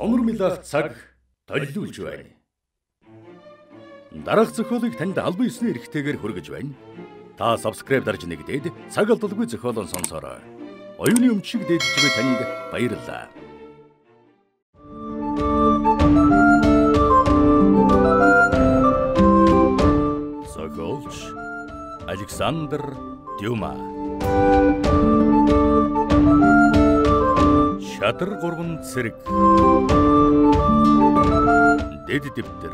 сонирмлах цаг төлөвлөж байна. Дараах зохиолыг танд албан ёсны эрхтэйгээр хүргэж байна. Та subscribe дарж нэгдээд цаг алдалгүй зохиолоо сонсорой. Оюуны өмчиг дээдчгүй танд баярлалаа. Зохиолч Александр Дюма. Шатар гурван цэрэг. Дэд дэвтэр.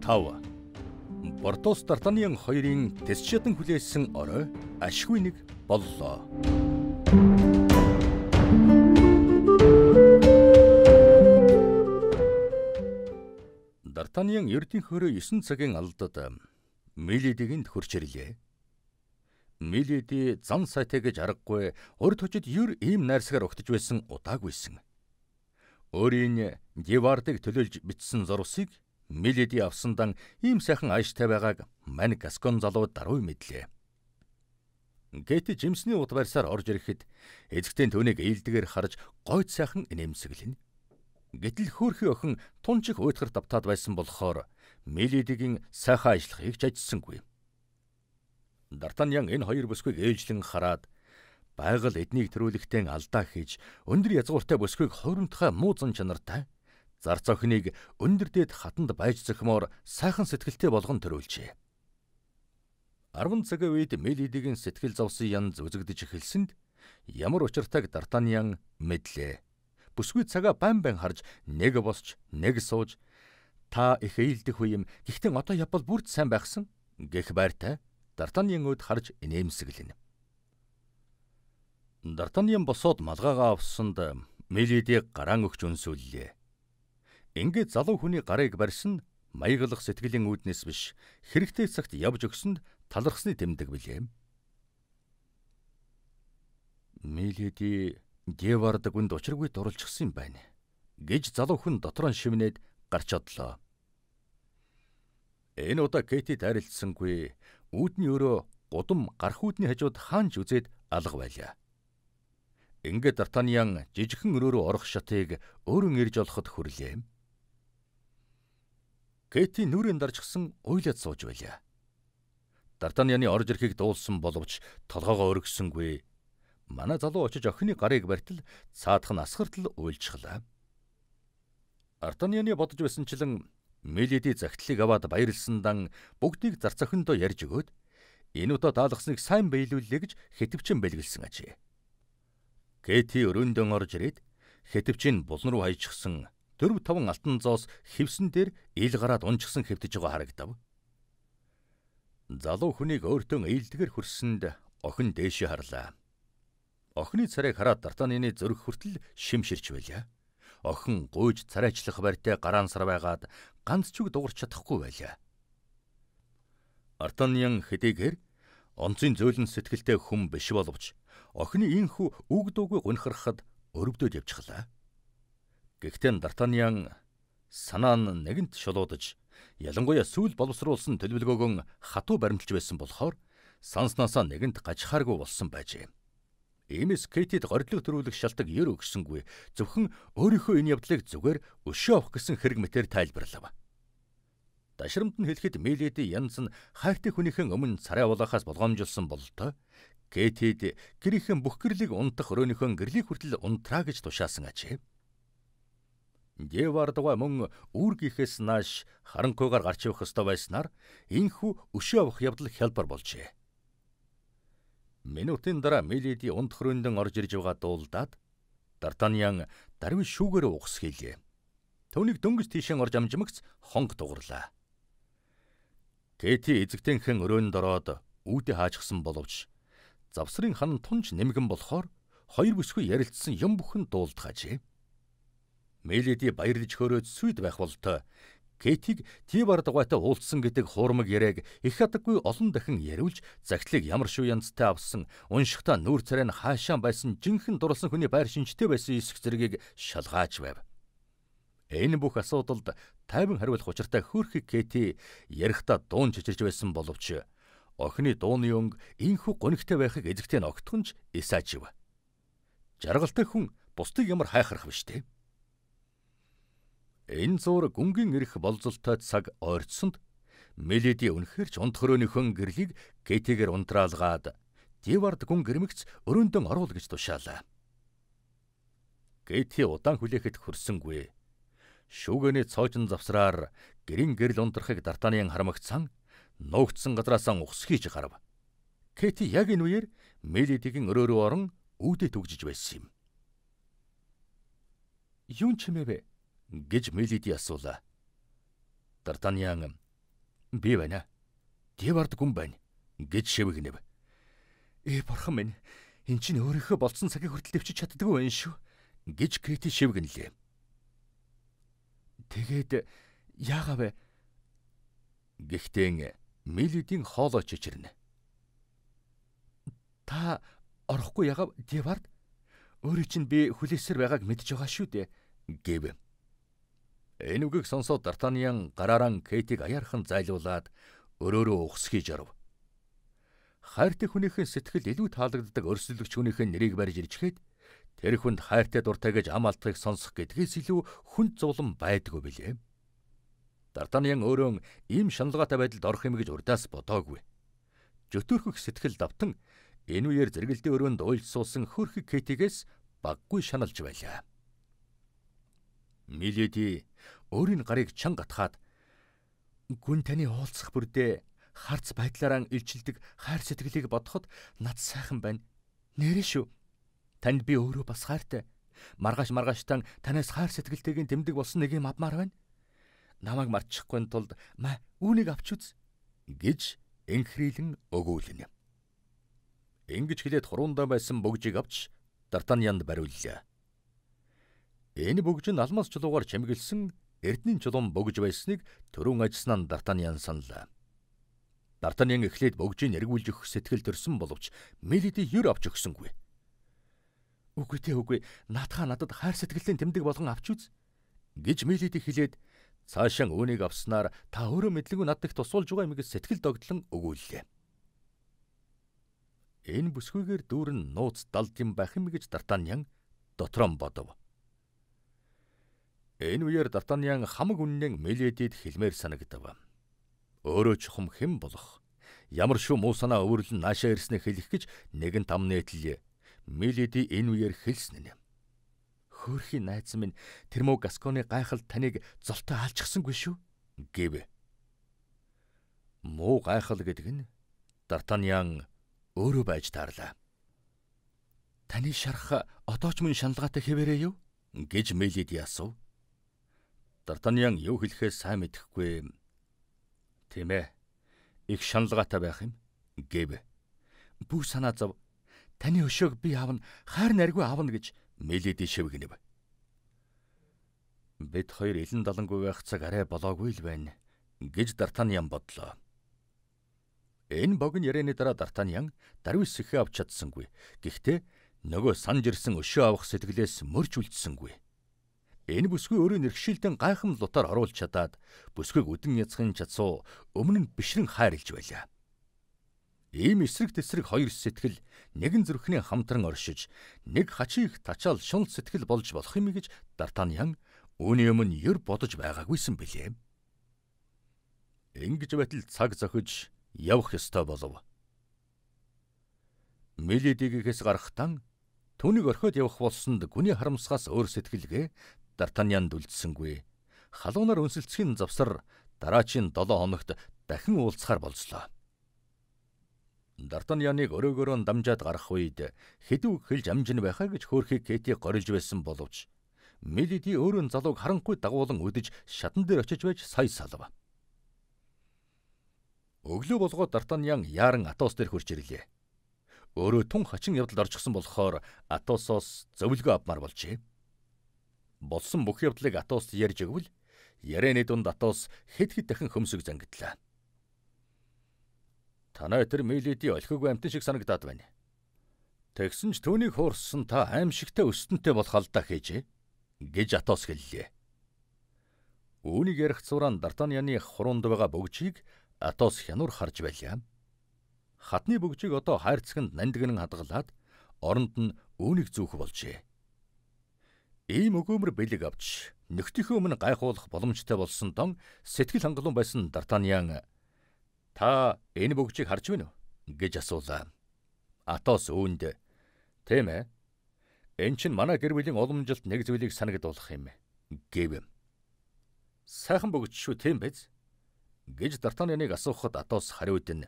5. Портос Тартаниан 2-ын тесчэтэн хүлээсэн орой ашгүй нэг боллоо. Дартаниан эрдэнхөрөө 9 цагийн алдад Милидигийн төхөрч ирлээ. Миледи зам сайтай гэж аргагүй урд хочид юр ийм найрсагаар өгтөж байсан удаагүйсэн. Өөрийн Дивардыг төлөөлж бичсэн зурсыг Миледи авсандан ийм сайхан ааштай байгааг мань Гаскон залуу даруй мэдлээ. Гэтэл жимсний ут барьсаар орж ирэхэд эзэгтэй түүнийг ээлдгээр харж гойд сайхан нэмсэглэнэ. Гэтэл хөөрхий охин тунчих уйтгарт давтаад байсан болохоор Миледигийн сайхан ажиллахыг ч ажисангүй. Дартаньян энэ хоёр бүсгүйг ээлжлэн хараад байгаль эднийг төрүүлэхтэй алдаа хийж өндөр язгууртай бүсгүйг хоримтхай муу зан чанартай зар цохныг өндөр дээд хатанд байж зөхмөр сайхан сэтгэлтэй болгон төрүүлжээ. 10 цагийн үед Мелидигийн сэтгэл зовсон ян зүзэгдэж эхэлсэнд ямар учиртайг Дартаньян мэдлээ. Бүсгүй цагаа байн байн харж нэг босч нэг сууж та их ээлдэх үе юм. Гэхдээ одоо Япол бүрд сайн байхсан гэх байртай Дартаньян өд харж инээмсэглэнэ. Дартаньян босоод малгайгаа авсанд э, Мелиди гараан өгч өнсүүллээ. Ингээд залуу хүний гарыг барьсан маяглах сэтгэлийн үүднээс биш хэрэгтэй цагт явж өгсөнд талархсны тэмдэг билээ. Мелиди Гевард гүнд учиргүй дурлжсэн юм байна гэж залуу хүн дотор нь шивнээд гарч одлоо. Энэ удаа Кэти тарилцсангүй. Үүдний өрөө гудам гарах үүдний хажууд хаанч үзээд алга байлаа. Ингээд Дартаниан жижигхэн өрөө рүү орох шатыг өөрөн ирж олоход хүрлээ. Кэти нүрэн даржсан уйлаад сууж байлаа. Дартанианы орж ирэхийг дуулсан боловч толгоогоо өргөсөнгүй. Манай залуу очиж охины гарыг барьтал цаадах нь асгартл уйлчглаа. Дартанианы бодож байсанчлан Меледи загтлыг аваад баярлсан дан бүгдийг зарцохондоо ярьж өгөөд энэ удаа даалгасныг сайн биелүүллээ гэж хэтвчэн бэлгэлсэн ажээ. Кэти өрөөндөн орж ирээд хэтвчэн булн руу хаячихсан 4 5 алтан зоос хевсэн дээр ил гараад унжсан хэвдэж байгаа харагдав. Залуу хүнийг өөртөө ээлдгэр хөрсөнд охин дээшээ харлаа. Охины царайг хараад Дартаныны зөрөх хүртэл шимширч байлаа. Охин гуйж царайчлах барьтай гараан сар байгаад ганц ч үг дуурч чадахгүй байлаа. Артаниан хэдийгээр онцгийн зөөлөн сэтгэлтэй хүн биш боловч охины инхүү үг дуугүй гунхарахад өрөвдөд явчихлаа. Гэхдээ Дартаниан санаа нь нэгэнт шулуудаж ялангуяа сүүл боловсруулсан төлөвлөгөөгөн хатуу баримталж байсан болохоор санснасаа нэгэнт гажхааргүй болсон байжээ. Иймээс Кейтэд гордлог төрүүлэх шалтак ер өгсөнгүй. Зөвхөн өөрийнхөө энэ явдлыг зүгээр өшөө авах гэсэн хэрэг мэтэр тайлбарлав. Дашрамт нь хэлэхэд Миледи янз нь хайртай хүнийхэн өмнө царай болохоос болгоомжилсан бололтой Кэтэд гэрийнхэн бүх гэрлийг унтах өрөөнийхөн гэрлийг хүртэл унтраа гэж тушаасан ажээ. Девардгаа мөн үүр гихэс нааш харанхуйгаар гарч явах ёстой байснаар энхүү өшөө авах явдал хялбар болжээ. Минутын дараа Миледи унтах өрөөндөн орж ирж байгаа дуулдаад Дартаниан дарвин шүүгээр ухс хийлээ. Төвнийг дөнгөж тийшэн орж амжмагц хонг дугарлаа. Кэти эзэгтэнхэн өрөөнд ороод үүдээ хаажсан боловч завсрын хан тунж нэмгэн болохоор хоёр бүсгүй ярилцсан юм бүхэн дуулдгажээ. Меледи баярлж хөөрөөд сүйд байх болтой Кэтиг Тибар дугайтай уулзсан гэдэг хуурмаг яриаг их хатаггүй олон дахин яриулж загтлыг ямар шоу янзтай авсан уншигтаа нүүр царай нь хаашаан байсан жинхэнэ дурлсан хүний байр шинжтэй байсан эсэх зэргийг шалгааж байв. Энэ бүх асуудалд тайван хариулах учиртай хөрхи Кэти ярихдаа дуун чичирж байсан боловч охины дууны өнг инхүү гонигтай байхыг эзэгтэй нь огтхон ч эсаажив. Жаргалтай хүн бусдыг ямар хайхрах биш те. Энэ зур гүнгийн ирэх болзолтой цаг ойрцсонд Меледи үнэхээр ч унтхөрөөнийхөн гэрлийг Кэтигээр унтраалгаад Дивард гүн гэрмэгц өрөөндөн оруул гэж тушаалаа. Кэти удаан хүлээхэд хүрсэнгүй шүүгээний цоожин завсраар гэрэн гэрл унтрахыг дартааны харамгцсан нуугдсан гадраасаа ухсхийж гарав. Кэти яг энэ үеэр Мелидигийн өрөө рүү орон үүдэд өгжиж байсан юм. "Юу ч юм бэ?" гэж Мелиди асуулаа. Дартаниан "Би байна. Дивард гүн байна" гэж шивгэнэв. "Ээ бурхан минь, эн чинь өөрийнхөө болсон цагийг хүртэл төвчж чаддгүй байх шүү" гэж Кэти шивгэнлээ. Тэгээд яагавэ? Гэхдээ Милидийн хоолой чичирнэ. Та орохгүй яагав Девард? Өөрийн чинь би хүлээсээр байгааг мэдж байгаа шүү дээ гэв. Энэ үгийг сонсоод Дартаниан гараараа Кейтиг аяархан зайлуулад өрөөрөө ухсхий жарав. Хайртай хүнийхэн сэтгэл илүү таалагддаг өрсөлдөгч хүнийхэн нэрийг барьж ирчихэд Тэр хүнд хайртай дуртай гэж ам алдахыг сонсох гэдгээс илүү хүнд зовлон байдгүй билээ. Дартаниан өөрөө ийм шаналгаатай байдалд орох юм гэж урдаас бодоогүй. Жөтөөрхөх сэтгэл давтан энэ үеэр зэрэгэлдээ өрөөнд уйлсуулсан хөрхи Кэтигээс баггүй шаналж байлаа. Миледи өөрийн гарыг чанга гатхаад гүн таны уулзах бүрдээ харц байдлаараа илчилдэг хайр сэтгэлийг бодоход над сайхан байна. Нэрэ шүү Танд би өөрөө бас хайртай. Маргааш маргааштай танаас хайр сэтгэлтэйгийн тэмдэг болсон нэг юм авмаар байна. Намайг марчихгүй тулд маа үүнийг авч үз гэж инхрийлэн өгүүлнэ. Ингэж хилээд хуруунда байсан бөгжийг авч Дартаньянд бариуллаа. Энэ бөгж нь алмаз чулуугаар чимгэлсэн Эрдэнийн чулуун бөгж байсныг төрөн ажилласнаа Дартаньян саналаа. Дартаньян эхлээд бөгжийг эргүүлж өгөх сэтгэл төрсөн боловч Мелиди юр авч өгсөнгүй. Үгүй те үгүй. Надхаа надад хайр сэтгэлийн тэмдэг болгон авч үз гэж Милиди хэлээд цаашаа үүнийг авснаар та өөрөө мэдлгүй наддаг тусуулж байгаа юм гэж сэтгэл догтлон өгүүллээ. Энэ бүсгүйгээр дүүрэн нууц далд юм байх юм гэж Дартаньян дотроо бодов. Энэ үеэр Дартаньян хамаг үннэн Милидид хэлмээр санагдав. Өөрөө чухам хэн болох? Ямар шүү муу санаа өвөрлөн наашаа ирснэ хэлэх гэж нэгэн там нээтлээ Миледи энэ үеэр хэлсэн нь. Хөөрхийн найз минь Термо Гасконы гайхал таныг золтой алччихсангүй шүү гэв. Муу гайхал гэдэг нь Дартаньян өөрөө байж таарлаа. Таны шарх одоо ч мөн шаналгаатай хэвээрээ юу гэж Миледи асуув. Дартаньян юу хэлэхээ сайн мэдэхгүй. Тийм ээ. Их шаналгаатай байх юм гэв. Бүх санаа зов Таны өшөөг би авна, хайр наргүй авна гэж Меледи шивгэнэв. Бид хоёр элен далангүй байх цаг арай болоогүй л байна гэж Дартаньян бодлоо. Энэ богн ярианы дараа Дартаньян Дарвис сэхээ авч чадсангүй. Гэхдээ нөгөө санж ирсэн өшөө авах сэтгэлээс мөрж үлдсэнгүй. Энэ бүсгүй өөрийн нэрхшээлтэн гайхамлутаар оруулж чадаад бүсгүйг үдэн язахын чадсуу өмнө нь бишрэн хайрлж байлаа. Ийм эсрэг тесрэг хоёр сэтгэл нэгэн зүрхний хамтран оршиж, нэг хачиг тачаал шунал сэтгэл болж болох юм гэж Дартаньян үүний өмнө ер бодож байгаагүйсэн билээ. Ингэж байтал цаг зохиж явах ёстой болов. Миледигээс гарахтан түүнийг орхиод явах болсонд гүний харамсгаас өөр сэтгэлгээ Дартаньянд үлдсэнгүй. Халуунаар өнсөлцгийн завсар дараачийн 7 хоногт дахин уулзахаар болслоо. Дартаньяныг өрөөгөөрөө дамжаад гарах үед хэдүү хэлж амжин байхаа гэж хөөрхийг Кэти горилж байсан боловч Мелиди өөрөө залууг харанхуй дагуулan үдэж шатан дээр очиж байж сая салв. Өглөө болгоо Дартаньян яаран Атос дээр хурж ирлээ. Өөрөө тун хачин явдалд орчихсон болохоор Атосоос зөвлөгөө авмаар болжээ. Болсон бүх явдлыг Атос ярьж өгвөл ярианы дунд Атос хэд хэд дахин хөмсөг зангидлаа. Танай тэр Миледи олхиг амтан шиг санагдаад байна. Тэгсэн ч түүнийг хуурсан та аимшигтай өстөнтэй болох алдаа хийжээ гэж Атос хэллээ. Үүнийг ярих цураан Дартаняны хуруунд байгаа бөгжийг Атос хянур харж байлаа. Хатны бөгжийг одоо хайрцагт нандгэн хадгалаад оронд нь үүнийг зүүх болжээ. Ийм өгөөмөр бэлэг авч нөхтийнхөө өмнө гайхуулах боломжтой болсон тон сэтгэл хангалуун байсан Дартанян Та энэ бөгжийг харж байна уу? гэж асуулаа. Атос үүнд "Тийм ээ. Энэ чинь манай гэр бүлийн уламжилт нэг зүйлийг санагдуулах юм ээ" гэв. "Сайхан бөгж шүү тийм биз?" гэж Дартаняныг асуухад Атос хариуд нь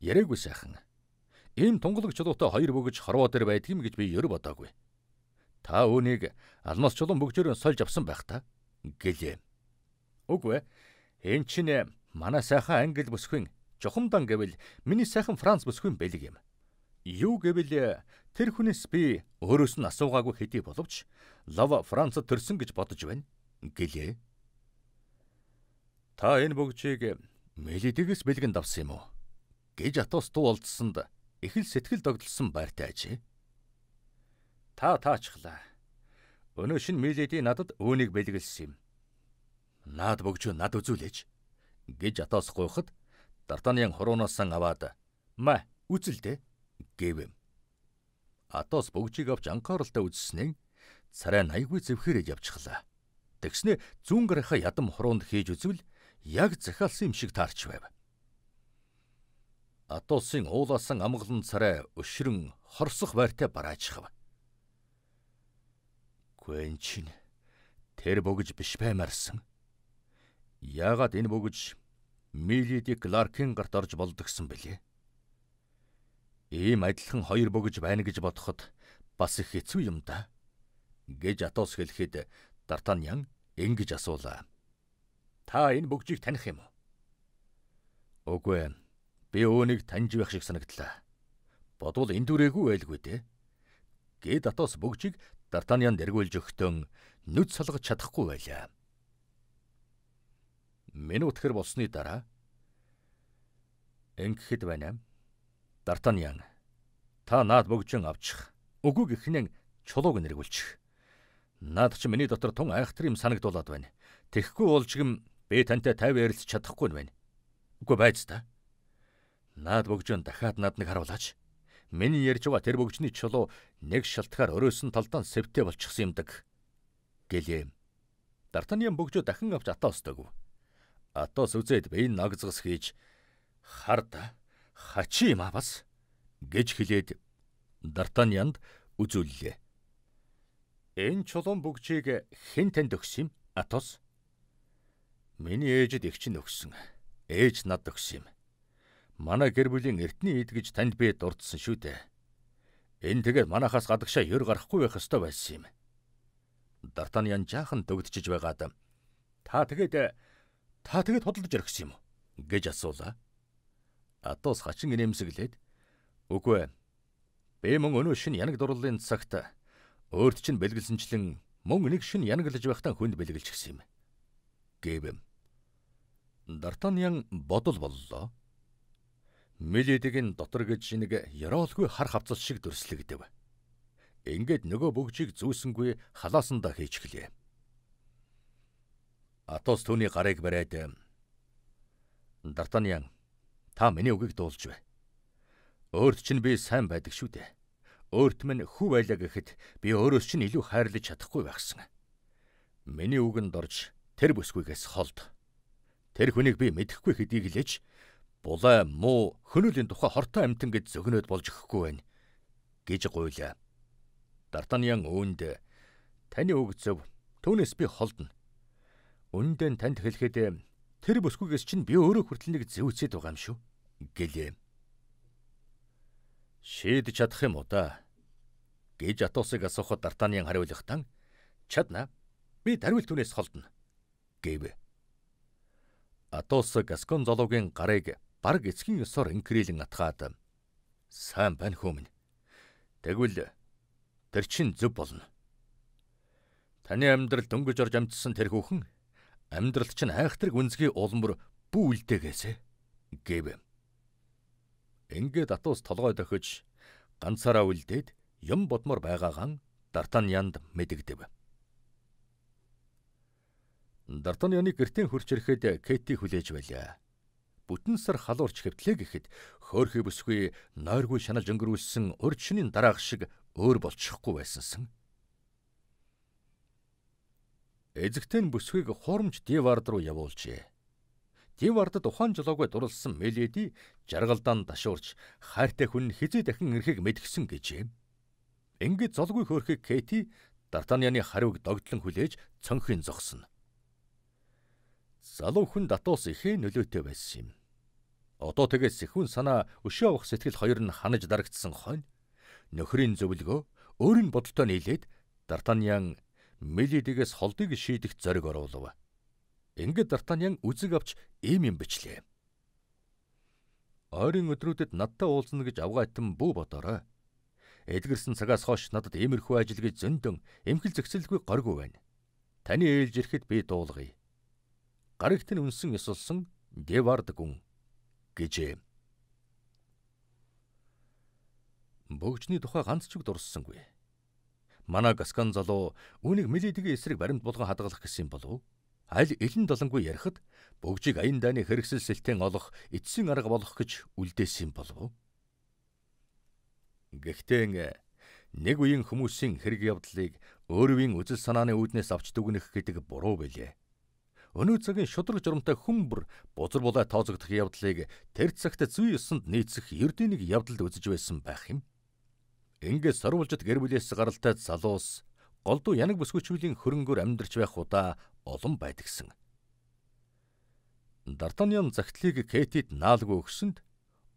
"Ярээгүй сайхан. Ийм тунгалаг чулуутай хоёр бөгж хорвоо дээр байдгийм гэж би ер бодоагүй. Та үүнийг алмас чулуун бөгжөөр сольж авсан байх та" гэлээ. "Үгүй ээ. Энэ чинь Манай сайхан Англи бүсгүй жухамдан гэвэл миний сайхан Франц бүсгүй бэлэг юм. Юу гэвэл тэр хүнээс би өөрөөс нь асуугаагүй хэдий боловч лава Францад төрсөн гэж бодож байна гэлээ. Та энэ бөгжийг Мелидигс бэлгэнд авсан юм уу? гэж Атос туу олдсонд ихэл сэтгэл догдолсон байртай ажээ. Та таачглаа. Өнөө шин Меледи надад үүнийг бэлгэлсэн юм. Наад бөгжөө над үзүүлээч гэж Атос гуйхад Дартаныан хурууноос сан аваад "Мэ, үзэлдэ" гэвэм. Атос бөгжиг авч анкоролтой үзснээ царай наягүй зэвхээрэж явчихлаа. Тэгснэ зүүн гараха ядам хуруунд хийж үзвэл яг захиалсан юм шиг таарч байв. Атосын уулаасан амгалан царай өшрөн хорсох байртай бараажхав. Квенчин тэр бөгж биш баймарсан. Яагаад энэ бөгж Милиди Кларкийн гарт орж болдгсон бэлээ. Ийм адилхан хоёр бөгж байна гэж бодоход бас их хэцүү юм да. гэж Атос хэлэхэд Дартаньян ингэж асуулаа. Та энэ бөгжийг таних юм уу? Үгүй ээ. Би өөнийг таньж байх шиг санагдлаа. Бодвол энэ дүрээгүй байлгүй дээ. Гэд Атос бөгжийг Дартаньянд эргүүлж өгтөн нүд салгаж чадахгүй байлаа. Минутхэр болсны дараа ингэхэд байна. Дартаньян та наад бөгжин авчих. Үгүй гэхнээ чулууг нэргүүлчих. Наад чи миний дотор тун айхтар юм санагдуулаад байна. Тэгэхгүй уулжгим би тантай 50 ярилц чадахгүй нь байна. Үгүй байц та. Наад бөгжин дахиад над нэг харуулаач. Миний ярьж байгаа тэр бөгжний чулуу нэг шалтгаар өрөөсөн талдан сэвтэй болчихсон юмдаг. гэлээ. Дартаньян бөгжөө дахин авч атаа остогв. Атос үзээд бие нагзгас хийж харда хачи юм а бас гэж хэлээд Дартаньянд үзүүллээ. Энэ чулуун бүгжийг хэн танд өгсөн юм? Атос. Миний ээжид эгч нь өгсөн. Ээж над өгсөн юм. Манай гэр бүлийн эртний ид гэж танд би дурдсан шүү дээ. Энэ тэгээд манахаас гадагшаа ер гарахгүй байх ёстой байсан юм. Дартаньян жаахан дөгдөж байгаад та тэгээд Та тэгээд хөдөлж өргөс юм уу? гэж асуулаа. Атос хачин инээмсэглээд үгүй ээ. Би мөн өнөө шин янаг дурлалын цагт өөрт чинь бэлгэлсэнчлэн мөн нэг шин янаглаж байхдаа хүнд бэлгэлж гисэн юм. гэвэм. Дартаньян бодол боллоо. Миледигийн дотор гэж нэг яроолгүй хар хавцал шиг дүрслэгдэв. Ингээд нөгөө бүгжийг зүүсэнгүй халаасандаа хийж гэлээ. Атос түүний гарыг бариад Дартаньян та миний үгийг дуулж бай. Өөрт чинь би сайн байдаг шүү дээ. Өөрт минь хүү байлаа гэхэд би өөрөөс чинь илүү хайрлаж чадахгүй байхсан. Миний үгэнд орж тэр бүсгүйгээс холд. Тэр хүнийг би мэдэхгүй хэдийг лэж булай муу хөнөлийн тухай хортой амтан гэж зөгнөөд болж өгөхгүй байна гэж гуйлаа. Дартаньян үүнд таны үг зөв түүнес би холдно Үндэн танд хэлэхэд тэр бүсгүйгээс чинь би өөрөө хүртэл нэг зэвүцээд байгаа юм шүү гэлээ. Шийдэж чадах юм уу та? гэж Атосыг асуухад Дартаниан хариулахтан чадна. Би дарвил түнээс холдно гэв. Атос Гаскон золоогийн гарыг баг эцгийн ёсоор инкрилэн атгаад сайн байна хүмүн. Тэгвэл тэр чинь зөв болно. Таны амьдрал дөнгөж орж амжсан тэр хүүхэн Амьдрал чинь айхтраг үнсгий улам бүр бүү үлдээгээсэ гэв. Ингээд Атус толгой дохиж ганцаараа үлдээд юм бодмор байгаагаан Дартаньянд мэдэгдэв. Дартаньяны гертийн хурч ирэхэд Кэти хүлээж байлаа. Бүтэн сар халуурч хэвтлээ гэхэд хөөрхи бүсгүй нойргүй шаналж өнгөрүүлсэн урд шөнийн дараах шиг өөр болчихгүй байсансан эзэгтэй нь бүсгүйг хурамч Дивард руу явуулжээ. Дивардд ухаан жолоогүй дурлсан Меледи жаргалдаан дашуурч хайртай хүн хизээ дахин ирэхийг мэдгсэн гэжээ. Ингээд золгүй хөөрхөг Кэти Дартанианы хариуг догдлон хүлээж цонхийн зогсно. Залуу хүн Датус ихээ нөлөөтэй байсан юм. Одоо тэгээ сэхүүн санаа өшөө авах сэтгэл хоёр нь ханаж дарагдсан хойно нөхрийн зөвлөгөө өөрийн бодолтой нийлээд Дартаниан Мелидигээс холдыг шийдэх зориг оруулав. Ингээд Дартанян үзэг авч ийм юм бичлээ. Ойрын өдрүүдэд надтай уулзна гэж авгаатан бүү бодорой. Эдгэрсэн цагаас хойш надад иймэрхүү ажил гэж зөндөн эмхэл зөксөлгүй горгүй байна. Таны ээлж ирэхэд би дуулгая. Гарагт нь үнсэн ёсолсон Девард гүн гэжээ. Бөгжний тухай ганц ч үг дурссангүй. Манай Гаскан залуу үүнийг Милидигийн эсрэг баримт болгон хадгалах гэсэн болов. Аль элен долонгүй ярихад бөгжиг аян дайны хэрэгсэл сэлтэн олох эцсийн арга болох гэж үлдээсэн болов. Гэхдээ нэг үеийн хүмүүсийн хэрэг явдлыг өөрөвийн үзэл санааны үүднээс авч дүгнэх гэдэг буруу байлээ өнөө цагийн шудраг журамтай хүмүүр бузар булаа тооцогдох явдлыг тэр цагт зүй ёсонд нийцэх ердийн нэг явдалд үзэж байсан байх юм. Ингээд сорвуулжид гэр бүлээс гаралтай залуус голдуу янаг бүсгүйчүүлийн хөрөнгөөр амьдарч байх удаа олон байдагсан. Дартаниан загтлыг Кейтэд наалгүй өгсөнд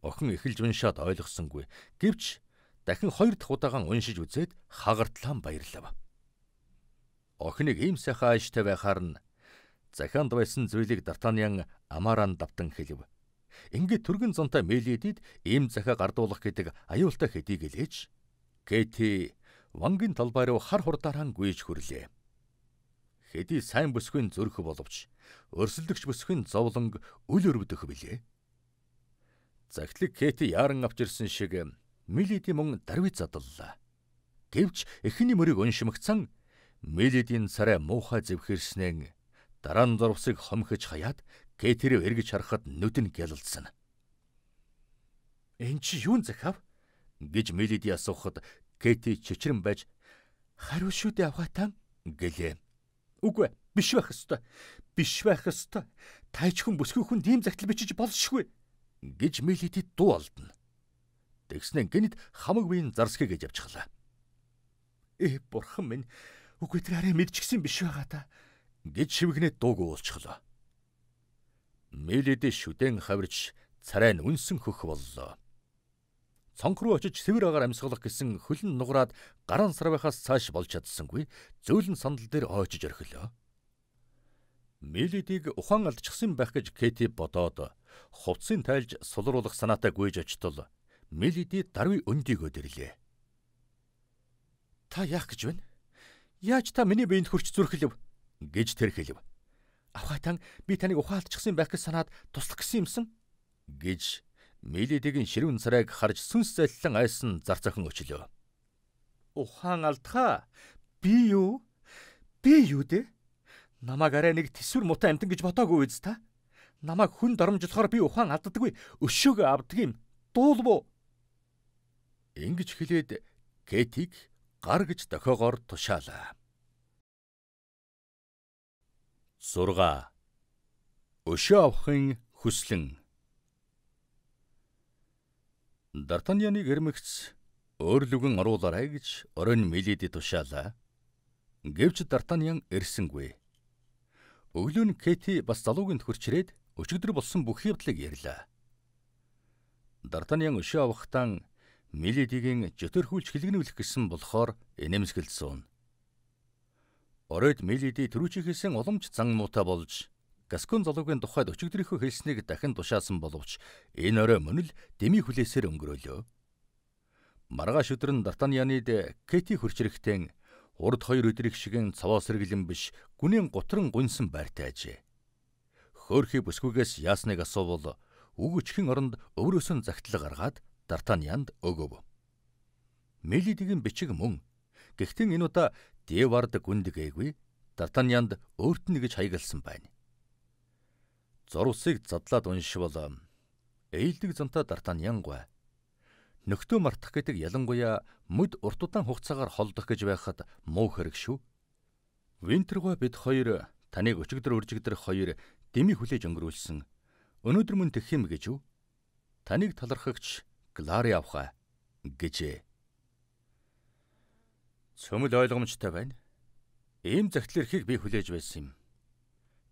охин эхэлж уншаад ойлгосонгүй. Гэвч дахин хоёр дахь удаагаан уншиж үзээд хагартлаан баярлав. Охиныг ийм сайхан аажтай байхаар нь захианд байсан зүйлийг Дартаниан амааран давтан хэлв. Ингээд түргэн зонтой Мелидэд ийм захиа гардуулах гэдэг аюултай хэдийг илээж Кэти вангийн талбай руу хар хурдараан гүйж хүрлээ. Хэдий сайн бүсгүй зүрх боловч өрсөлдөгч бүсгүй зовлонг үл өрөвдөх билээ. Захидлаг Кэти яран авч ирсэн шиг Милиди мөн дарвиц задллаа. Гэвч эхний мөрийг уншимгцсан Мелидийн царай муухай зэвхэрснэн дараа нь зурвсыг хомхиж хаяад Кэтрийг эргэж харахад нүдэн гялалцсан. "Эн чи юун захав? гэж Мелиди асуухад Кэти чичрэн байж хариу шүдэ авхатам гэлээ. Үгүй биш байх ёстой. Биш байх ёстой. Тайч хүн бүсгүй хүн тийм загтал бичиж болшгүй гэж Мелиди дуу алдна. Тэгснэ гинт хамаг биеийн зарсхий гэж явчихлаа. Ээ бурхан минь үгүй тэр арай мэдчихсэн биш байгаа та гэж шивгнээ дууг уулчглоо. Мелиди шүдэн хавирч царай нь үнсэн хөх боллоо цонх руу очиж сэвэр агаар амьсгалах гэсэн хөлн нугараад гараан сарвахаас цааш болж чадсангүй зөөлөн сандал дээр ойчиж орхилоо. Мелидийг ухаан алдчихсан байх гэж Кэти бодоод хувцсыг тайлж сулруулах санаатай гүйж очтол Мелиди даруй өндийг өдөрлөө. Та яах гэж байна? Яаж та миний биеинд хүрч зүрхлэв? гэж тэр хэлв. Авхайтан би таныг ухаалтчихсан байх гэж санаад туслах гэсэн юмсан гэж Милидигийн ширүүн царайг харж сүнс заллан айсан зар цохон өчлөө. Ухаан алдхаа. Би юу? Би юу дээ? Намаг арай нэг тэсвэр мута амтан гэж бодоогүй биз та? Намаг хүн доромжлохоор би ухаан алддаггүй, өшөөгөө авдаг юм. Дуулбуу. Ингиж хэлээд Кэтиг гар гэж дохиогоор тушаалаа. 6. Өшөө авахын хүслэн Дартаньяны гэрмэгц өөрлөгөн оруулаарай гэж оройн Миледи тушаалаа. Гэвч Дартаньян ирсэнгүй. Өглөө нь Кэти бас залуугийн төхөрчрээд өчигдөр болсон бүх явдлыг ярьлаа. Дартаньян өшөө авахтаа Миледигийн жөтөрхүүлж хилэгнүүлэх гэсэн болохоор энэмсгэл суун. Оройд Миледи төрүүчийнхээсээ уламж зан муутай болж Гаскон залуугийн тухайд өчигдрийнхөө хэлснийг дахин тушаасан боловч энэ орой мөн л дэмий хүлээсээр өнгөрөөлөө. Маргааш өдөр нь Дартанианид Кэти хөрчрэгтэн урд хоёр өдрийг шигэн цаваа сэргэлэн биш гүнийн гутран гунсан байртай ажээ. Хөөрхи бүсгүйгээс яасныг асуувал үг өчхөн оронд өврөөсөн загтлаг гаргаад Дартанианд өгөв. Мелидигийн бичиг мөн. Гэхдээ энэ удаа Девард гүндгээгүй Дартанианд өөрт нь гэж хаягалсан байна зурвсыг задлаад уншвал эйлдэг замтай дартан янгва нөхдөө мартах гэдэг ялангуяа мэд урт удаан хугацаагаар холдох гэж байхад муу хэрэг шүү. Винтергой бид хоёр таныг өчигдөр өржигдэр хоёр дэмий хүлээж өнгөрүүлсэн. Өнөөдөр мөн тэгэх юм гэж юу? Таныг талархагч Глари авха гэжээ. Цөмөл ойлгомжтой байна. Ийм загтлэрхийг би хүлээж байсан юм.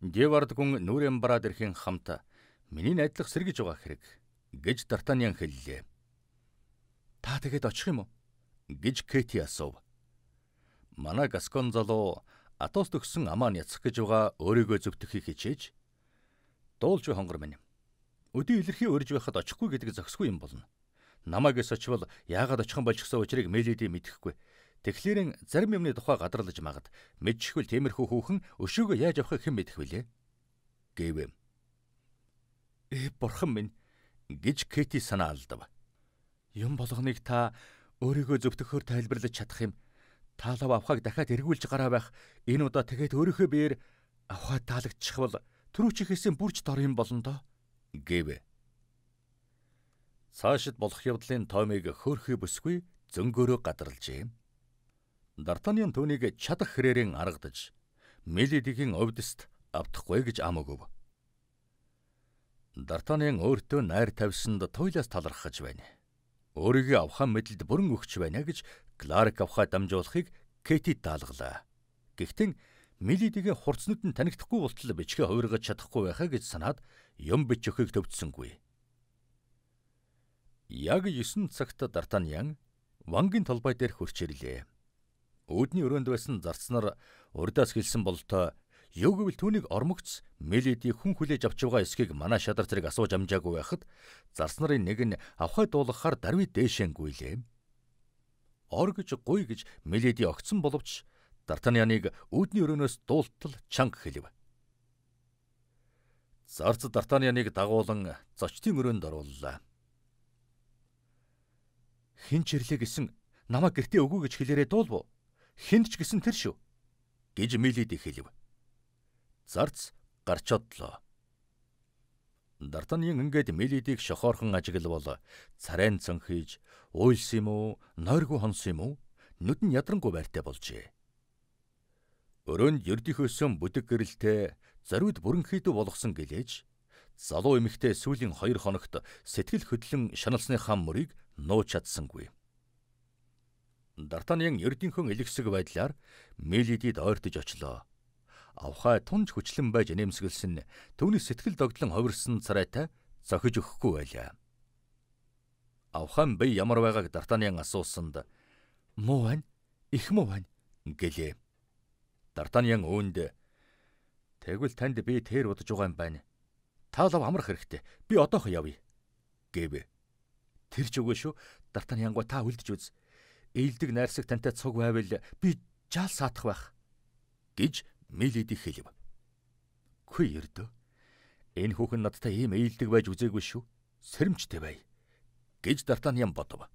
Гевард гүн Нүрэмбрад эрхийн хамт миний найдлах сэргэж байгаа хэрэг гэж Дартаниан хэллээ. Та тэгэд очих юм уу? гэж Кэти асуув. Манай Гаскон залуу Атос төгсөн амаан яцх гэж байгаа өөрийгөө зөвтгөхийг хичээж дуулж хонгор минь. Өдөө илэрхий урьж байхад очихгүй гэдэг зохисгүй юм болно. Намайг эс очвол яагаад очих юм болж гисэн учрыг Меледи мэдэхгүй. Тэгэхлээрэн зарим юмны тухай гадарлаж магад мэдчихвэл темирхүү хүүхэн өшөөгөө яаж авахыг хэн мэдэх вүлээ гэвэм. Э бурхан минь гэж Кэти санаа алдав. Юм болгоныг та өөрийгөө зөвтгөхөөр тайлбарлаж чадах юм. Таалав авахыг дахиад эргүүлж гараа байх энэ удаа тэгэхэд өөрийнхөө биеэр авхаа таалагдчих бол түрүүчийн хэсэм бүрч дор юм болно доо гэвэ. Цаашид болох явдлын томыг хөрхи бүсгүй зөнгөөрөө гадарлжээ. Дартаниан түүнийг чадах хэрээрэн аргадж Мелидигийн овдост автахгүй гэж ам өгөв. Дартаниан өөртөө найр тавьсанд туйлаас талархаж байна. Өөрийгөө авхаан мэдлэлд бүрэн өгч байна гэж Кларк авхаа дамжуулахыг Кэти даалглаа. Гэхдээ Мелидигийн хурцнууд нь танигдахгүй болтол бичгээ хувиргаж чадахгүй байхаа гэж санаад юм бичихийг төвдсөнгүй. Яг 9 цагт Дартаниан Вангийн толгой дээр хурч ирлээ. Өөдний өрөөнд байсан зарцнаар урдаас хэлсэн болтой юу гэвэл түүнийг ормогц Меледи хүн хүлээж авч байгаа эсхийг манай шадар зэрэг асууж амжаагүй байхад зарц нарын нэг нь авхай дуулахаар дарви дээшэн гүйлээ. Ор гэж гуй гэж Меледи огцсон боловч Дартанианыг үүдний өрөөнөөс дуултал чанга хэлв. Зарц Дартанианыг дагуулan зочдын өрөөнд орууллаа. Хин ч ирлээ гэсэн намайг гэртээ өгөө гэж хэлээрээ дуулв. Хинт ч гэсэн тэр шүү гэж Милид хэлв. Зарц гарч одлоо. Дартаньян ингээд Мелидийг шохоорхон ажиглавал царайн цан хийж уйлс юм уу, нойргүй хонс юм уу? Нүд нь ядрангүй байртай болжээ. Өрөөнд ердихөөсөн бүдэг гэрэлтэй зариуд бүрэнхийдүү болгосон гэлээж залуу эмэгтэй сүүлийн 2 хоногт сэтгэл хөдлөн шаналсны хам мөрийг нууч чадсангүй. Дартаниан эрдэнхэн элэгсэг байдлаар Мелидид ойртож очлоо. Авхай тунж хүчлэн байж нэмсгэлсэн түүний сэтгэл догдлон ховирсан царайтай зохиж өгөхгүй байлаа. Авхан бие ямар байгааг Дартаниан асуусанд "Муу байна? Их муу байна?" гэлээ. Дартаниан өөнд "Тэгвэл танд би тэр удаж байгаа юм байна. Та лав амрах хэрэгтэй. Би одоохоо явъя" гэв. Тэр ч үгүй шүү. Дартаниангу та үлдэж үз ээлдэг найрсаг тантай цуг байвал би жаал саадах байх гэж Мелиди хэлв. Гүй ердөө. Энэ хүүхэн надтай ийм ээлдэг байж үзээгүй шүү. Сэрэмжтэй бай гэж Дартаньян бодов.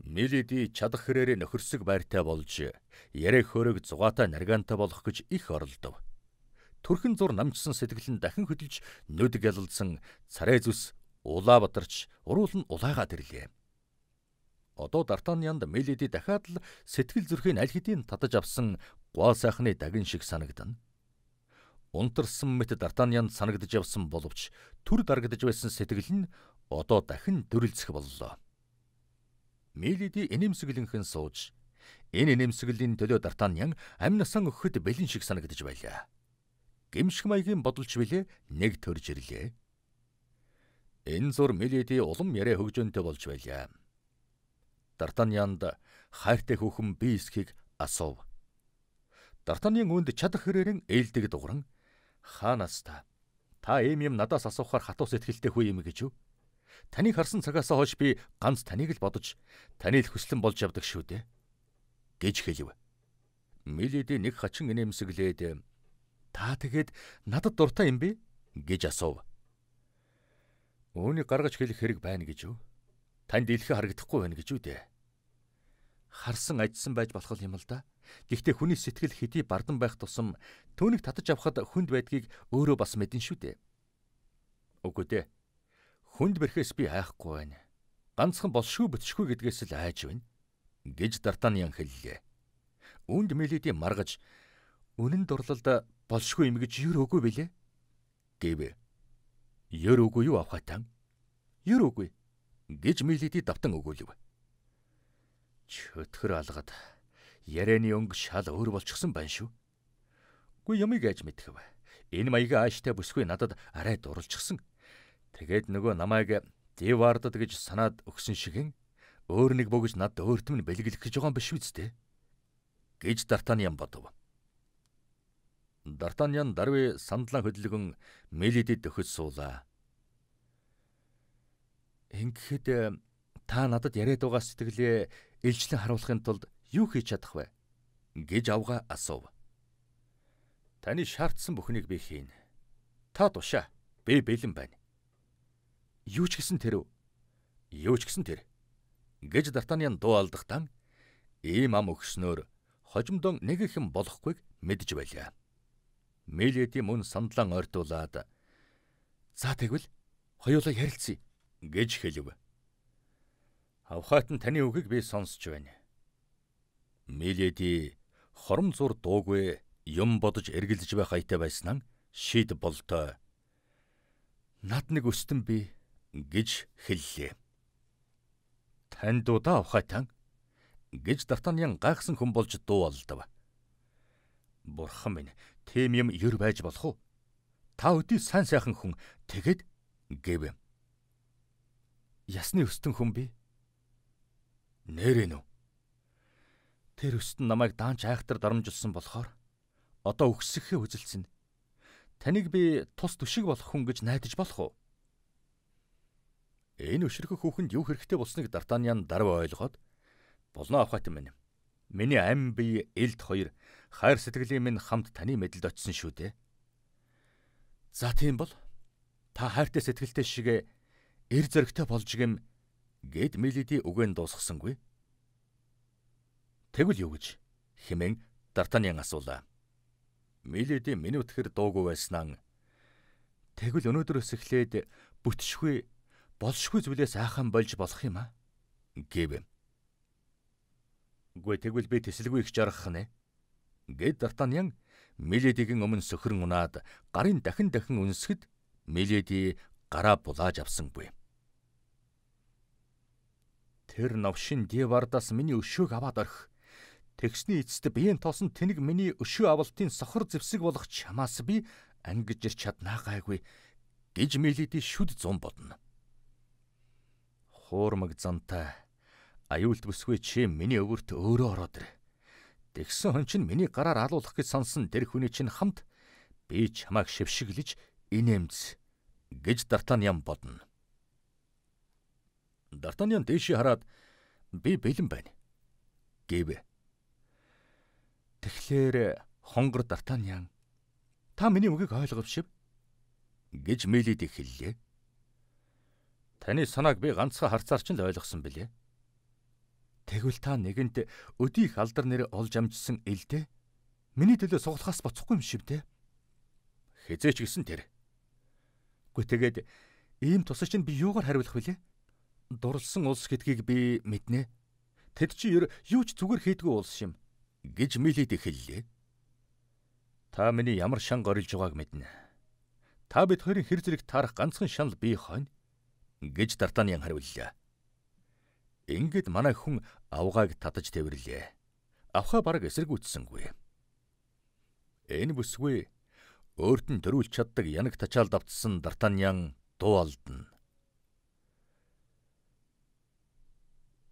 Мелиди чадах хэрээрээ нөхөрсөг байртай болж ярэх хөрөг зугаатай наргантай болох гэж их оролдов. Төрхөн зур намжсан сэтгэл нь дахин хөдөлж нүдэг ялалсан царай зүс улаа батарч уруул нь улаагаа тэрлээ. Одоо Дартанианд Меледи дахиад л сэтгэл зүрхийн аль хэдийн татаж авсан гоо сайхны дагин шиг санагдана. Унтарсан мэт Дартанианд санагдаж явсан боловч төр дарагдж байсан сэтгэл нь одоо дахин дөрлцөх боллоо. Меледи энэмсэглэнхэн сууж энэ энэмсэглэлийн төлөө Дартаниан амь насан өгөхөд бэлэн шиг санагдаж байлаа. Гимшиг маягийн бодолч билээ нэг төрж ирлээ. Энэ зур Меледи улам яриа хөгжөөнтэй болж байлаа. Дартанианд хайртай хүүхэн Бийсхийг асуув. Дартанийн үнд чадах хэрэгэн ээлдэг дугран хаанаас та та ийм юм надаас асуухаар хатуус ихтэлтэй хүү юм гэж юу? Таныг харсан цагаас хойш би ганц таныг л бодож таны л хүслэн болж явдаг шүү дээ гэж хэлв. Миледи нэг хачин инээмсэглээд та тэгэхэд надад дуртай юм бэ гэж асуув. Үүнийг гаргаж хэлэх хэрэг байна гэж юу? Танд илэх харагдахгүй байна гэж үү дээ. Харсан ажсан байж болох юм л да. Гэхдээ хүний сэтгэл хэдий бардам байх тусам түүнийг татаж авахад хүнд байдгийг өөрөө бас мэдэн шүү дээ. Үгүй дээ. Хүнд бэрхээс би айхгүй байна. Ганцхан болшгүй бөтшгүй гэдгээс л айж байна гэж Дартаниан хэллээ. Үнд Меледи маргаж үнэн дурлалд болшгүй юм гэж юу өгөө бэлээ? гэвэ. Ер үгүй юу авхатан? Ер үгүй гэж Миледи давтан өгөөлөв. Чөтгөр алгад ярианы өнгө шал өөр болчихсон байна шүү. Гү ямыг яаж мэдэх вэ? Энэ маягийн ааштай бүсгүй надад арай дурлчихсан. Тэгээд нөгөө намайг Дивардд гэж санаад өгсөн шигэн өөр нэг богж над өөрт минь бэлгэлэх гэж байгаа юм биш үү зтэй? гэж Дартаньян бодов. Дартаньян дарви сандлан хөдөлгөн Мелидид өхөж суулаа. Ингэхэд э, та надад яриад байгаа сэтгэлээ илчлэн харуулахын тулд юу хийж чадах вэ? гэж авга асуув. Таны шаардсан бүхнийг би хийнэ. Та тушаа. Би бэлэн байна. Юу ч гэсэн тэрв. Юу ч гэсэн тэр. гэж Дартаниан дуу алдахдаа ийм ам өгснөөр хожимдон нэг ихэн болохгүйг мэдж байлаа. Миледи мөн сандлан ойртуулад за тэгвэл хоёулаа ярилцъя гэж хэлв. Авхаат нь таны үгийг би сонсч байна. Миледи хором зур дуугүй юм бодож эргэлж байх айтай байсан нь шийд болтой. Над нэг өстөн би гэж хэллээ. Танд удаа авхаатан гэж Дартанян гайхсан хүн болж дуу олдов. Бурхан минь, тийм юм юр байж болох уу? Та өдий сайн сайхан хүн тэгэд гэв ясны өстөн хүн би. Нэрэн үү? Тэр өстөн намайг даанч айхтар дарамжилсан болохоор одоо өгсөхөө үзэлцэн. Таныг би тус түшиг болох хүн гэж найдаж болох уу? Энэ өшрөх хүүхэнд юу хэрэгтэй болсныг Дартаниан дарва ойлгоод болно авахт юм байна. Миний ам бие элд хоёр хайр сэтгэлийн минь хамт таны мэдэлд очсон шүү дээ. За тийм бол та хайртай сэтгэлтэй шигэ эр зэрэгтэй болж гим гэд Мелиди үгэн дуусгасангүй. Тэгвэл юу гэж хэмээн Дартаниан асуулаа. Мелиди минут хэр дуугүй байснаа Тэгвэл өнөөдрөөс эхлээд бүтшгүй болшгүй зүйлээс айхан болж болох юм аа гэв. Гүй тэгвэл би тэсэлгүй их жаргах нэ гэд Дартаниан Меледигийн өмнө сөхрөн унаад гарын дахин дахин үнсгэд Меледи гараа булааж авсангүй. Тэр новшин Девардаас миний өшөөг аваад орхи. Тэгсний эцэст биеийн тоосон тэнэг миний өшөө авалтын сохор зэвсэг болох чамаас би ангиж ирч чаднаа гайгүй гэж мэлэдий шүд зум бодно. Хуурмаг зантай аюулт бүсгүй чи миний өвөрт өөрөө ороод ир. Тэгсэн хон чинь миний гараар алуулах гэж сонсон тэр хүний чинь хамт би чамайг шившиглэж инээмц гэж Дартаньян бодно. Дартаньян дэши хараад би бэлэн байна гэв. Тэгэхээр хонгор Дартаньян та миний үгийг ойлговшив гэж Мелид хэллээ. Таны санааг би ганцхан харцаар ч л ойлгосон бэлээ. Тэгвэл та нэгэнт өдий халдар нэр олж амжсан элдэ миний төлөө суглахаас боцохгүй юм шив дээ. Хизээч гисэн тэр Гэхдээ тэгээд ийм тусаж чинь би юугаар хариулах вүлээ? Дурлсан улс гэдгийг би мэднэ. Тэд чи юу ч зүгээр хийдгүй улс юм гэж мэлэд эхэллээ. Та миний ямар шанг орилж байгааг мэднэ. Та бид хоёрын хэр зэрэг таарах ганцхан шанал би хойно гэж Дартаниан хариуллаа. Ингээд манай хүн авгааг татаж тэвэрлээ. Авха бараг эсэргүүцсэнгүй. Энэ бүсгүй өөрт нь төрүүлж чаддаг янаг тачаал давтсан Дартаньян дуу алдна.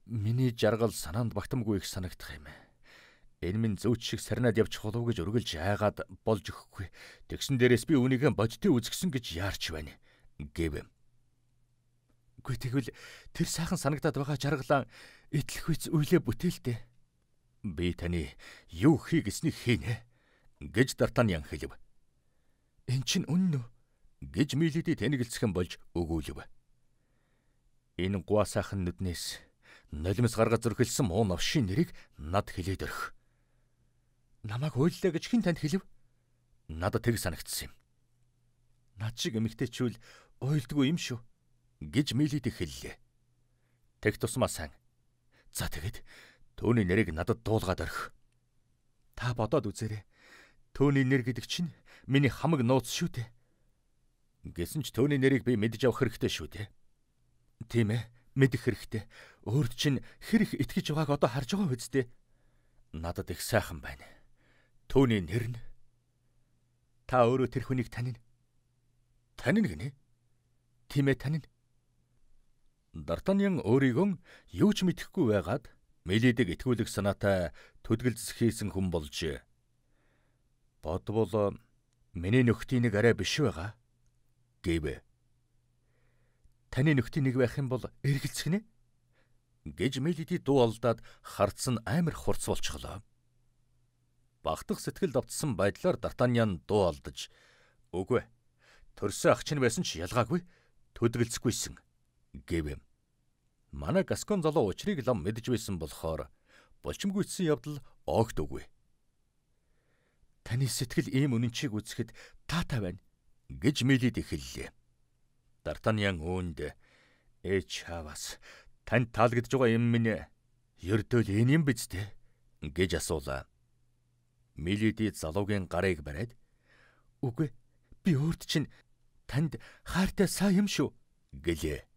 Миний жаргал санаанд багтамгүй их санагдах юм. Энэ минь зөөч шиг сарнаад явчих болов гэж үргэлж айгаад болж өгөхгүй. Тэгсэн дээрээс би үнийхэн бодтой үзгсэн гэж яарч байна. гэв. Үгүй тэгвэл тэр сайхан санагдаад байгаа жаргалаан итлэх үс үйлээ бүтээлтэй. Би таны юу хий гэснийг хийнэ гэж Дартаньян хэлв. Эн чинь үнэн үү? гэж Миледи тэнэгэлцхэн болж өгүүлв. Энэ гуа сайхан нүднээс нулимс гаргаж зөрхөлсөн муу новшийн нэрийг над хэлээд өрх. Намайг хуйллаа гэж хэн танд хэлв? Надад тэг санагдсан юм. Над шиг эмэгтэйчүүл ойлдгүй юм шүү гэж Миледи хэллээ. Тэг тусмаа сайн. За тэгэд түүний нэрийг надад дуулгаад өрх. Та бодоод үзээрэй. Төвний нэр гэдэг чинь миний хамаг нууц шүү дээ. Гэсэн ч төвний нэрийг би мэдж авах хэрэгтэй шүү дээ. Тийм ээ, мэдэх хэрэгтэй. Өөрт чинь хэр их итгэж байгааг одоо харж байгаа биз дээ. Надад их сайхан байна. Төвний нэр нь та өөрөө тэр хүнийг танина. Танина гинэ? Тийм ээ, танина. Дартаньян өөрийгөө юу ч мэдэхгүй байгаад Мелидэг итгүүлэх санаатай төдгөл зэс хийсэн хүн болж бодвол Миний нөхдийн нэг арай биш байгаа гэвэ. Таны нөхдийн нэг байх юм бол эргэлцэх нэ гэж Мелиди дуу алдаад харц нь амар хурц болчихлоо. Багтах сэтгэл давтсан байдлаар Дартаньян дуу алдаж үгүй төрсөн ах чинь байсан ч ялгаагүй төдгөлцөхгүйсэн гэвэм. Манай Гаскон залуу учрыг лам мэдж байсан болохоор булчимгүйцсэн явдал огт үгүй. Таны сэтгэл ийм үнэнчийг үзэхэд таатай байна гэж мэлэд эхэллээ. Дартанян үүнд ээж хавас тань таалагдж байгаа юм минь ердөөл энэ юм биз дээ гэж асуулаа. Миледи залуугийн гарыг бариад "Үгүй би өөрт чинь танд хайртай сайн юм шүү" гэлээ.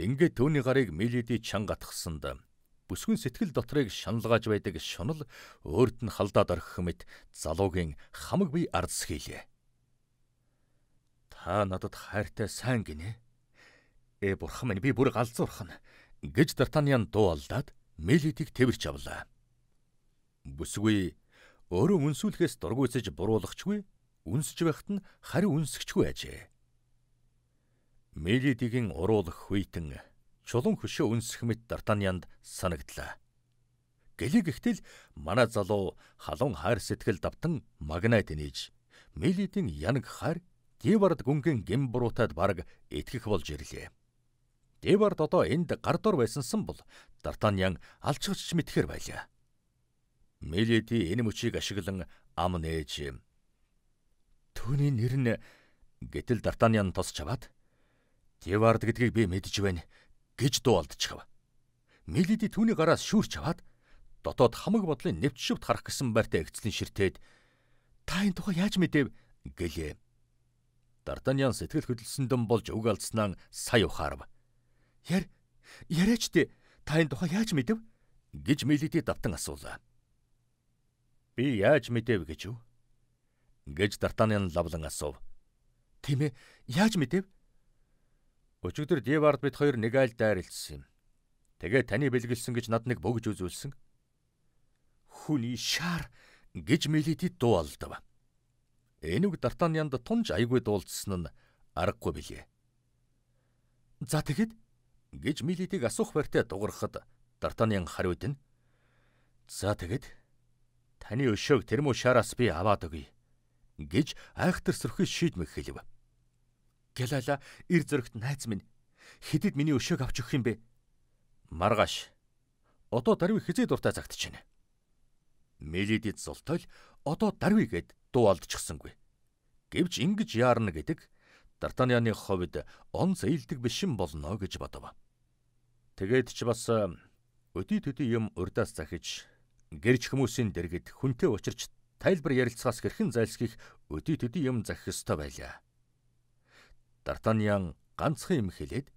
Ингээ түүний гарыг Миледи чанга атгсанд бүсгүйн сэтгэл дотрыг шаналгааж байдаг шунал өөрт нь халдаад орхих мэт залуугийн хамаг бие ард хийлээ. Та надад хайртай сайн гинэ. Э бурхан минь би бүр галзуурхан гэж Дартаниан дуу алдаад Мелитийг тэрч авлаа. Бүсгүй өөрөө үнсүүлэхээс дургуйсаж буруулахчгүй үнсэж байхад нь хари үнсгчгүй ажээ. Мелитигийн уруулах хүйтэн чулуун хөшөө үнсэх мэт Дартанианд санагдлаа. Гэлэг ихтэл манай залуу халуун хайр сэтгэл давтан магнайт нээж Милитийн янг хайр Девард гүнгийн гим буруутад баг итгэх болж ирлээ. Девард одоо энд гар дор байсансан бол Дартаниан алчгч мэдхэр байлаа. Милити энэ мөчийг ашиглан ам нээж Төний нэр нь гэтэл Дартаниан тосч аваад Девард гэдгийг би мэдж байна гэж дуу алдчихав. Мелиди түүний гараас шүүрч аваад дотоод хамаг бодлын нэвч шивт харах гэсэн байртай эгцлэн ширтээд та энэ тухай яаж мэдээв гэлээ. Дартаньян сэтгэл хөдлөсөндөн болж үг алдснаа сая ухаарв. Яр яриач дээ та энэ тухай яаж мэдв гэж Мелиди давтан асуулаа. Би яаж мэдээв гэж үү? гэж Дартаньян лавлан асуув. Тийм ээ, яаж мэдээв? Өчигдөр Дивард бид хоёр нэг айл дайрлсан юм. Тэгээ таны бэлгэлсэн гэж над нэг бөгж үзүүлсэн. Хүний шар гэж мелодид дуу алдав. Энүг Дартанианд тунж айгүй дуулдсан нь аргагүй билээ. За тэгэд гэж мелодиг асуух барьтаа дугархад Дартаниан хариуд нь За тэгэд таны өшөөг тэрмүү шараас би аваад өгье гэж айхтар сөрхөй шийдмэг хэлв. Гэлала эр зөрөгт найз минь хэдэд миний өшөөг авч өгөх юм бэ? Маргааш. Одоо даруй хизээ дуртай загтаж байна. Мелидид зултойл одоо даруй гэд дуу алдчихсангүй. Гэвч ингэж яарна гэдэг Дартанианы ховид он зэйлдэг бишэн болно гэж бодов. Тэгээд ч бас өдий төдий юм урдаас захиж гэрч хүмүүсийн дэргэд хүнтэй учирч тайлбар ярилцахаас хэрхэн зайлсхийх өдий төдий юм захих ёстой байлаа. Дартаньян ганцхан юм хэлээд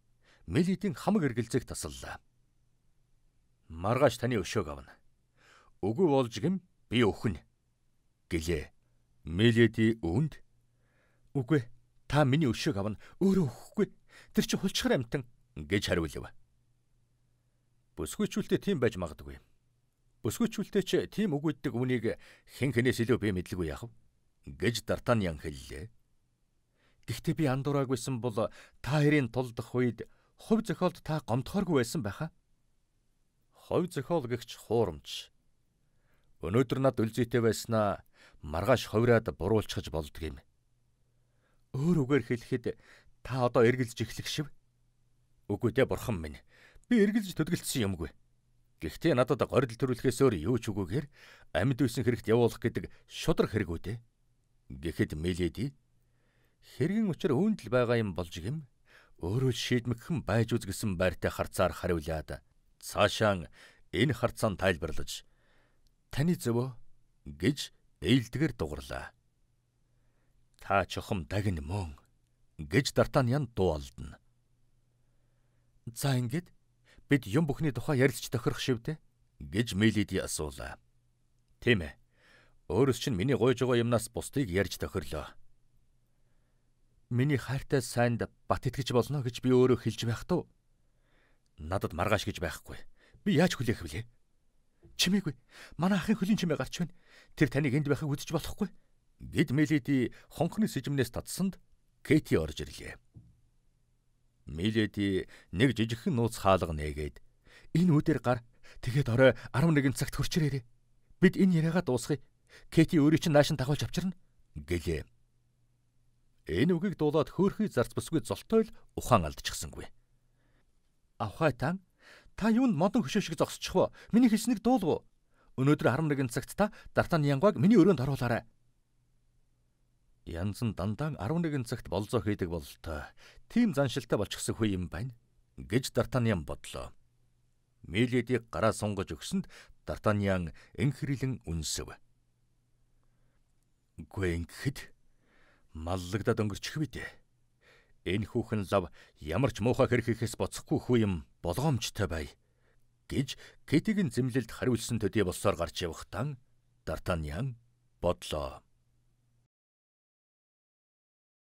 Мелидийн хамаг эргэлзээг тасаллаа. Маргааш таны өшөөг авна. Үгүй болж гим би өхнө гэлээ. Меледи үүнд үгүй та миний өшөөг авна. Өөрөө өхгүй. Тэр чинь хулчхар амтан гэж хариулв. Бүсгүйчүүлтэй тийм байж магадгүй. Бүсгүйчүүлтэй ч тийм үг үйддэг үнийг хэн хэнээс илүү би мэдлгүй яах вэ? гэж Дартаньян хэллээ. Гэхдээ би андуураагүйсэн бол та хоёрын тулдах үед хувь зохиолд та гомдохооргүй байсан байхаа. Хувь зохиол гихч хуурамч. Өнөөдөр над үлзийтэй байснаа маргааш ховраад буруулчихж болдг юм. Өөр үгээр хэлэхэд та одоо эргэлж эхлэх шив. Үгүй дээ бурхан минь. Би эргэлж төдгөлцсөн юмгүй. Гэхдээ надад горил төрүүлэхээс өөр юу ч үгүйгээр амьд үйсэн хэрэгт явуулах гэдэг шудраг хэрэг үү дээ. Гэхэд Меледи Хэрэгэн учир үүнд л байгаа юм болж гим өөрөө шийдмэгхэн байж үзгэсэн байртай харцаар хариулаад цаашаа энэ харцаан тайлбарлаж таны зөвөө гэж ээлдгээр дугарлаа. Та чухам дагн мөн гэж Дартаньян дуу алдна. За ингэж бид юм бүхний тухай ярилцж тохирох шивдэ гэж Мелиди асуулаа. Тийм ээ. Өөрөөс чинь миний гойж байгаа юмнаас бусдыг ярьж тохирлоо миний хайртай санд бат итгэж болно гэж би өөрөө хэлж байх туу. Надад маргааш гэж байхгүй. Би яаж хүлээх вүлээ? Чимээгүй. Манай ахын хөлийн чимээ гарч байна. Тэр таныг энд байхыг үдчих болохгүй. Гэд Миледи хонхны сэжмнээс татсанд Кэти орж ирлээ. Миледи нэг жижигхэн нууц хаалга нээгээд энэ үдээр гар тэгээд орой 11 цагт хурчирээрээ. Бид энэ яриагаа дуусгая. Кэти өөрөө чинь нааш нь тагуулж авчирна гэлээ. Энэ үгийг дуулаад хөөрхий зарц бүсгүй золтой л ухаан алдчихсангүй. Авхайтан та юунд модон хөшөө шиг зогсчих вэ? Миний хэлснийг дуулав. Өнөөдөр 11 цагт та Дартан Янгваг миний өрөөнд оруулаарай. Янз нь дандаа 11 цагт болзоо хийдэг бололтой. Тим заншилтай болчихсон хүү юм байна гэж Дартаниан бодлоо. Миледийг гараа сунгаж өгсөнд Дартаниан энхрилэн үнсэв. Гүнхэд маллагдаад өнгөрчих үү дээ. Энэ хүүхэн лав ямар ч муухай хэрэг хийхээс боцохгүй хүү юм болгоомжтой бай гэж Кэтигийн зэмлэлд хариулсан төдий болсоор гарч явахтан Дартаньян бодлоо.